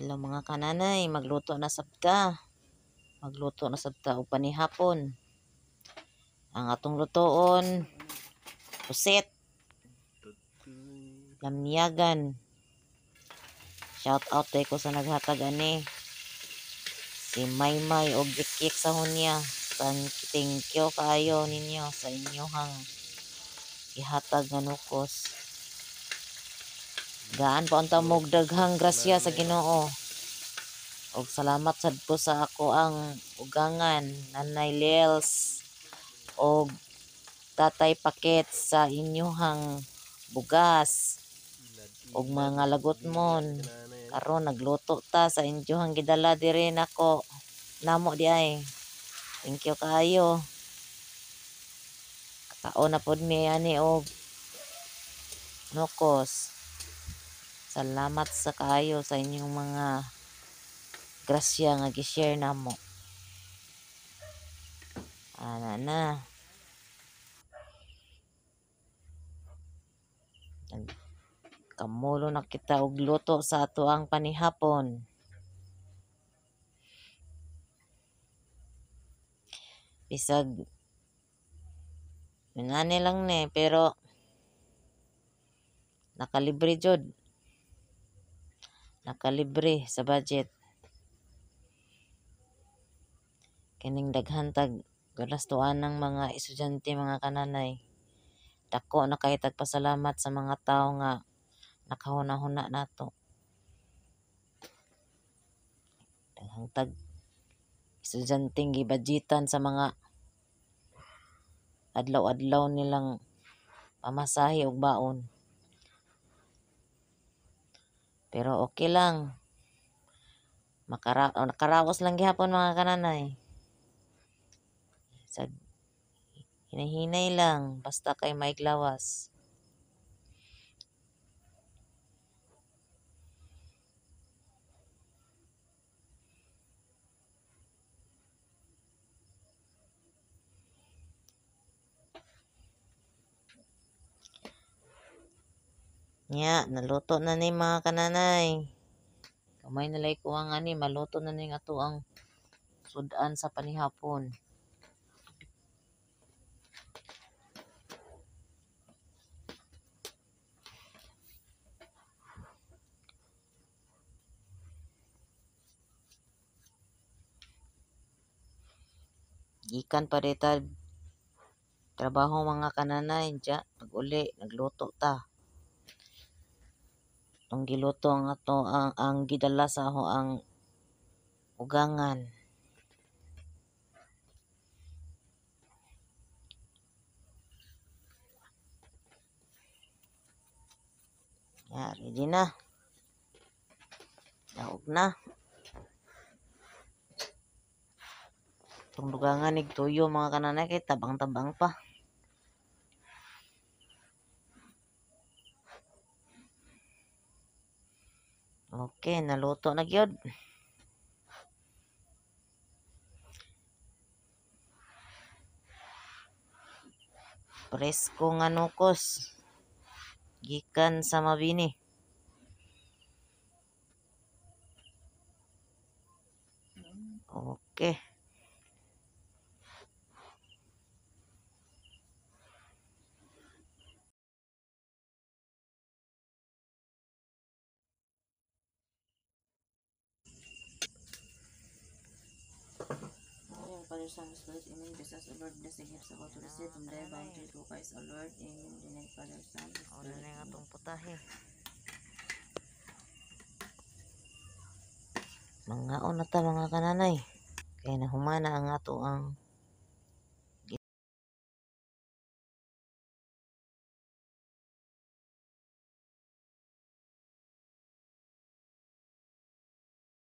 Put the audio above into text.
Hello mga kananay, magluto na sabta. Magluto na sabta o panihapon. Ang atong lutoon, pusit, lamyagan. Shout out tayo ko sa naghatag ani. Si Maymay o Gikik sa hunya. Thank you kayo ninyo sa inyohang ihatag na nukos. Gaan po ang tamog daghang grasya sa Ginoo. Og salamat sad po sa ako ang ugangan Nanay Lels og Tatay Paket sa inyuhang bugas og mga lagot mon. Karon nagluto ta sa inyuhang gidala diri nako. Namo di ay. Thank you kaayo. Kaon na pod mi ani og nokos. Salamat sa kayo sa inyong mga grasya nga gi-share namo. mo. Ana na. Kamulo na kita og luto sa ato ang panihapon. Bisag Minani lang ni, pero nakalibre jod nakalibre sa budget. Kining daghantag, tag galastuan ng mga estudyante mga kananay. Dako na kay pasalamat sa mga tao nga nakahuna-huna nato. Daghang tag estudyanteng gibadjitan sa mga adlaw-adlaw nilang pamasahi og baon. Pero okay lang. Makara o, oh, nakarawas lang gihapon mga kananay. Sa hinahinay lang basta kay Mike Lawas. Nya, naluto na ni mga kananay. Kamay na lay kuwang ani, maluto na ni ato ang sudan sa panihapon. Gikan pa rita trabaho mga kananay, dya, pag uli, nagluto ta ang ato ang ang gidala sa ho ang ugangan Yeah, ready na. Daog na. Itong lugangan nagtuyo mga kananay kay tabang-tabang pa. Okay, naluto na gyud. Presko nga nukos. Gikan sa mabini. Okay. your Son, Spirit, Amen. Just as, O Lord, bless the gifts about to receive from thy bounty through Christ, O Lord. Amen. The name Father, Son, Spirit, Amen. na yung atong putahe. Mga una ta, mga kananay. Kaya na humana ang ato ang